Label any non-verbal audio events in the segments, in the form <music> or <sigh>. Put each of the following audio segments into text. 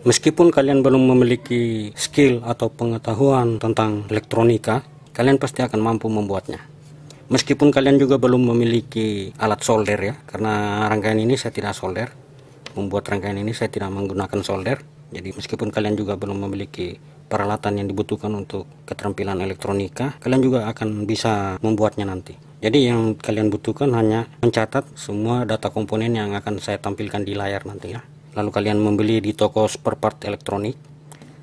Meskipun kalian belum memiliki skill atau pengetahuan tentang elektronika, kalian pasti akan mampu membuatnya. Meskipun kalian juga belum memiliki alat solder ya, karena rangkaian ini saya tidak solder. Membuat rangkaian ini saya tidak menggunakan solder. Jadi meskipun kalian juga belum memiliki peralatan yang dibutuhkan untuk keterampilan elektronika, kalian juga akan bisa membuatnya nanti. Jadi yang kalian butuhkan hanya mencatat semua data komponen yang akan saya tampilkan di layar nanti ya lalu kalian membeli di toko spare part elektronik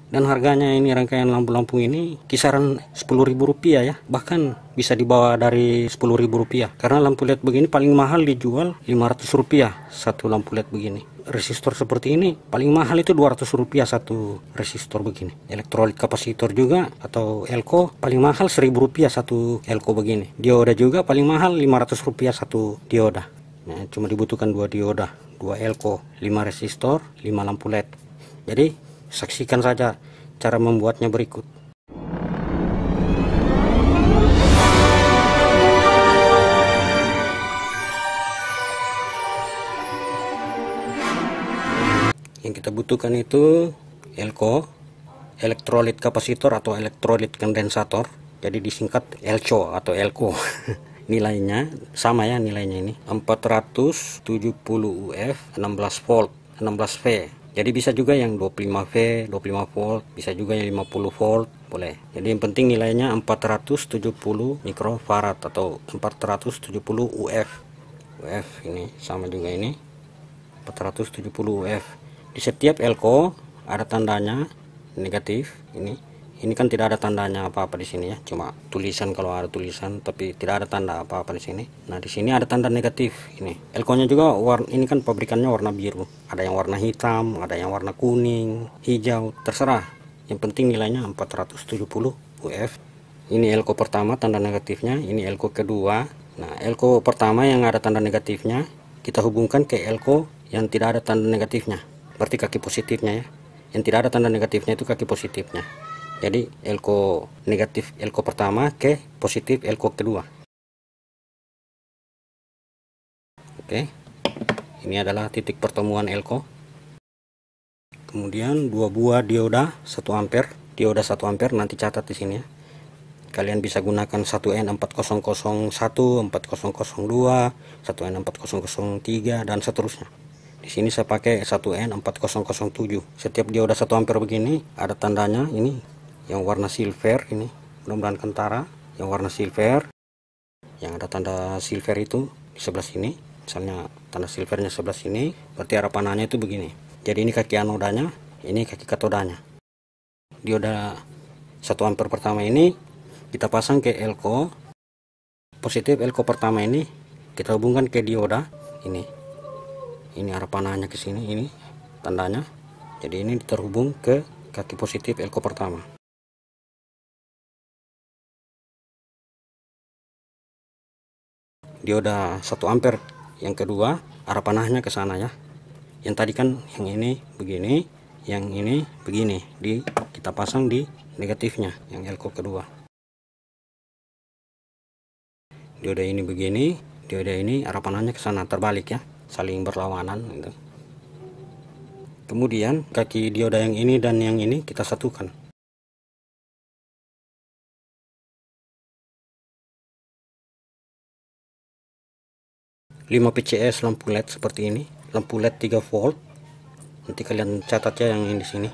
dan harganya ini rangkaian lampu-lampu ini kisaran Rp10.000 ya bahkan bisa dibawa dari Rp10.000 karena lampu LED begini paling mahal dijual Rp500 satu lampu LED begini resistor seperti ini paling mahal itu Rp200 satu resistor begini elektrolit kapasitor juga atau elko paling mahal Rp1.000 satu elko begini dioda juga paling mahal Rp500 satu dioda nah, cuma dibutuhkan dua dioda 2 elko 5 resistor 5 lampu led jadi saksikan saja cara membuatnya berikut yang kita butuhkan itu elko elektrolit kapasitor atau elektrolit kondensator jadi disingkat elco atau elko <laughs> nilainya sama ya nilainya ini 470 UF 16 volt 16 V jadi bisa juga yang 25 V 25 volt bisa juga yang 50 volt boleh jadi yang penting nilainya 470 mikrofarad atau 470 UF UF ini sama juga ini 470 UF di setiap elko ada tandanya negatif ini ini kan tidak ada tandanya apa-apa di sini ya cuma tulisan kalau ada tulisan tapi tidak ada tanda apa-apa di sini nah di sini ada tanda negatif ini elko nya juga warna ini kan pabrikannya warna biru ada yang warna hitam ada yang warna kuning hijau terserah yang penting nilainya 470 UF ini elko pertama tanda negatifnya ini elko kedua nah elko pertama yang ada tanda negatifnya kita hubungkan ke elko yang tidak ada tanda negatifnya berarti kaki positifnya ya yang tidak ada tanda negatifnya itu kaki positifnya jadi elko negatif elko pertama ke positif elko kedua oke ini adalah titik pertemuan elko kemudian dua buah dioda 1 ampere dioda 1 ampere nanti catat di sini ya kalian bisa gunakan 1N4001 4002 1N4003 dan seterusnya di sini saya pakai 1N4007 setiap dioda 1 ampere begini ada tandanya ini yang warna silver ini mudah-mudahan kentara yang warna silver yang ada tanda silver itu di sebelah sini misalnya tanda silvernya sebelah sini berarti arah panahnya itu begini jadi ini kaki anodanya ini kaki katodanya dioda satu amper pertama ini kita pasang ke elko positif elko pertama ini kita hubungkan ke dioda ini ini arah panahnya ke sini ini tandanya jadi ini terhubung ke kaki positif elko pertama dioda 1 ampere yang kedua arah panahnya ke sana ya yang tadi kan yang ini begini yang ini begini di kita pasang di negatifnya yang elko kedua dioda ini begini dioda ini arah panahnya ke sana terbalik ya saling berlawanan gitu. kemudian kaki dioda yang ini dan yang ini kita satukan 5 PCS lampu LED seperti ini lampu LED 3 volt nanti kalian catat ya yang ini di sini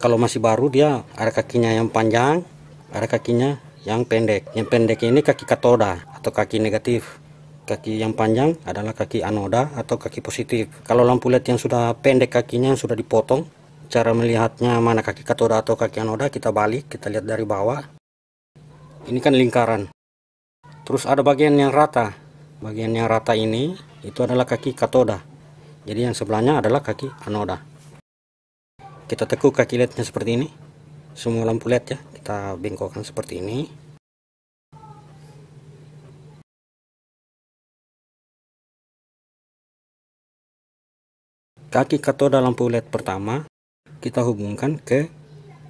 kalau masih baru dia ada kakinya yang panjang ada kakinya yang pendek yang pendek ini kaki katoda atau kaki negatif kaki yang panjang adalah kaki anoda atau kaki positif kalau lampu led yang sudah pendek kakinya yang sudah dipotong cara melihatnya mana kaki katoda atau kaki anoda kita balik kita lihat dari bawah ini kan lingkaran terus ada bagian yang rata bagian yang rata ini itu adalah kaki katoda jadi yang sebelahnya adalah kaki anoda kita tekuk kaki lednya seperti ini semua lampu led ya kita bengkokkan seperti ini kaki katoda lampu led pertama kita hubungkan ke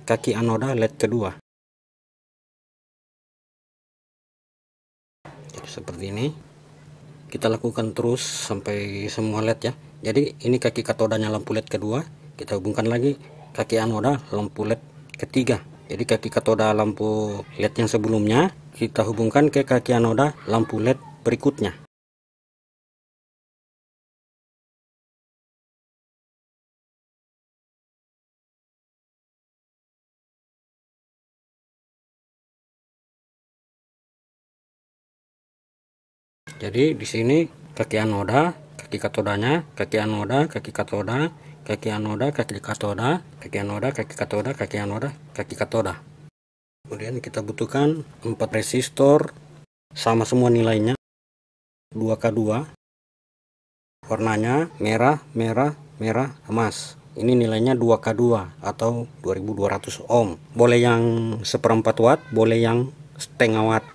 kaki anoda led kedua jadi seperti ini kita lakukan terus sampai semua led ya jadi ini kaki katodanya lampu led kedua kita hubungkan lagi kaki anoda lampu led ketiga jadi kaki katoda lampu led yang sebelumnya kita hubungkan ke kaki anoda lampu led berikutnya jadi di sini kaki anoda kaki katodanya kaki anoda kaki katoda kaki anoda kaki katoda kaki anoda kaki katoda kaki anoda kaki katoda kemudian kita butuhkan 4 resistor sama semua nilainya 2K2 warnanya merah merah merah emas ini nilainya 2K2 atau 2200 ohm boleh yang seperempat watt boleh yang setengah watt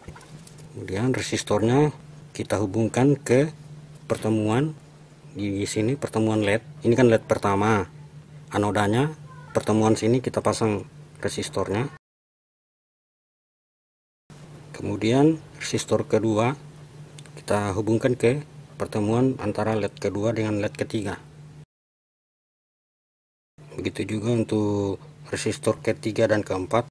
kemudian resistornya kita hubungkan ke pertemuan di sini pertemuan led ini kan led pertama anodanya pertemuan sini kita pasang resistornya kemudian resistor kedua kita hubungkan ke pertemuan antara led kedua dengan led ketiga begitu juga untuk resistor ketiga dan keempat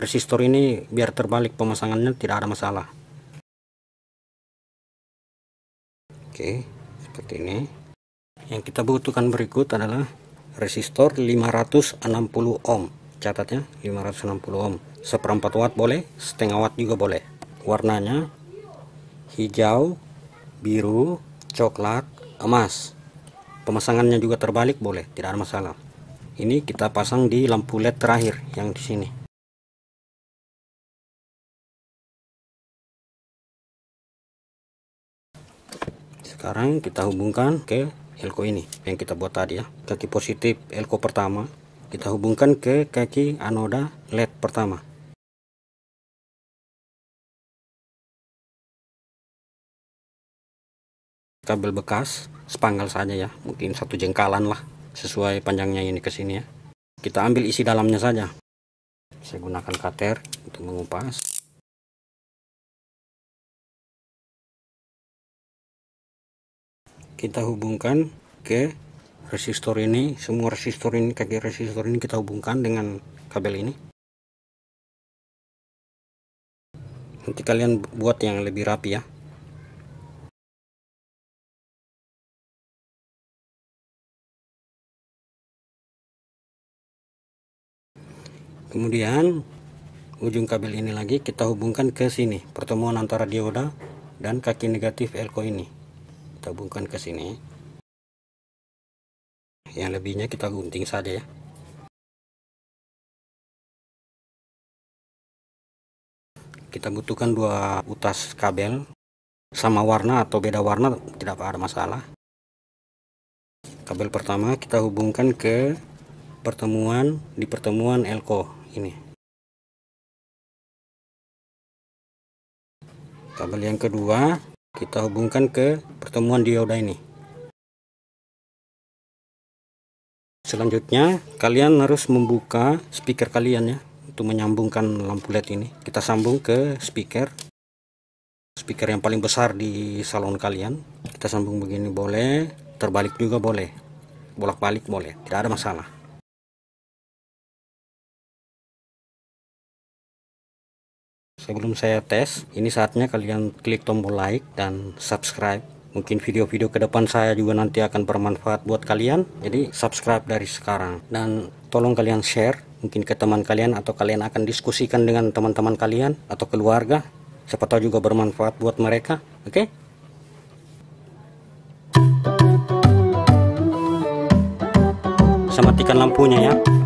resistor ini biar terbalik pemasangannya tidak ada masalah oke seperti ini yang kita butuhkan berikut adalah resistor 560 ohm catatnya 560 ohm seperempat watt boleh setengah watt juga boleh warnanya hijau biru coklat emas pemasangannya juga terbalik boleh tidak ada masalah ini kita pasang di lampu led terakhir yang di sini sekarang kita hubungkan ke elko ini yang kita buat tadi ya kaki positif elko pertama kita hubungkan ke kaki anoda led pertama kabel bekas sepanggal saja ya mungkin satu jengkalan lah sesuai panjangnya ini ke sini ya kita ambil isi dalamnya saja saya gunakan cutter untuk mengupas kita hubungkan ke resistor ini semua resistor ini kaki resistor ini kita hubungkan dengan kabel ini nanti kalian buat yang lebih rapi ya kemudian ujung kabel ini lagi kita hubungkan ke sini pertemuan antara dioda dan kaki negatif elko ini tabungkan ke sini yang lebihnya kita gunting saja ya kita butuhkan dua utas kabel sama warna atau beda warna tidak ada masalah kabel pertama kita hubungkan ke pertemuan di pertemuan elko ini kabel yang kedua kita hubungkan ke pertemuan dioda ini. Selanjutnya, kalian harus membuka speaker kalian ya untuk menyambungkan lampu LED ini. Kita sambung ke speaker. Speaker yang paling besar di salon kalian. Kita sambung begini boleh, terbalik juga boleh. Bolak-balik boleh, tidak ada masalah. sebelum saya tes ini saatnya kalian klik tombol like dan subscribe mungkin video-video ke depan saya juga nanti akan bermanfaat buat kalian jadi subscribe dari sekarang dan tolong kalian share mungkin ke teman kalian atau kalian akan diskusikan dengan teman-teman kalian atau keluarga siapa tahu juga bermanfaat buat mereka oke okay? saya matikan lampunya ya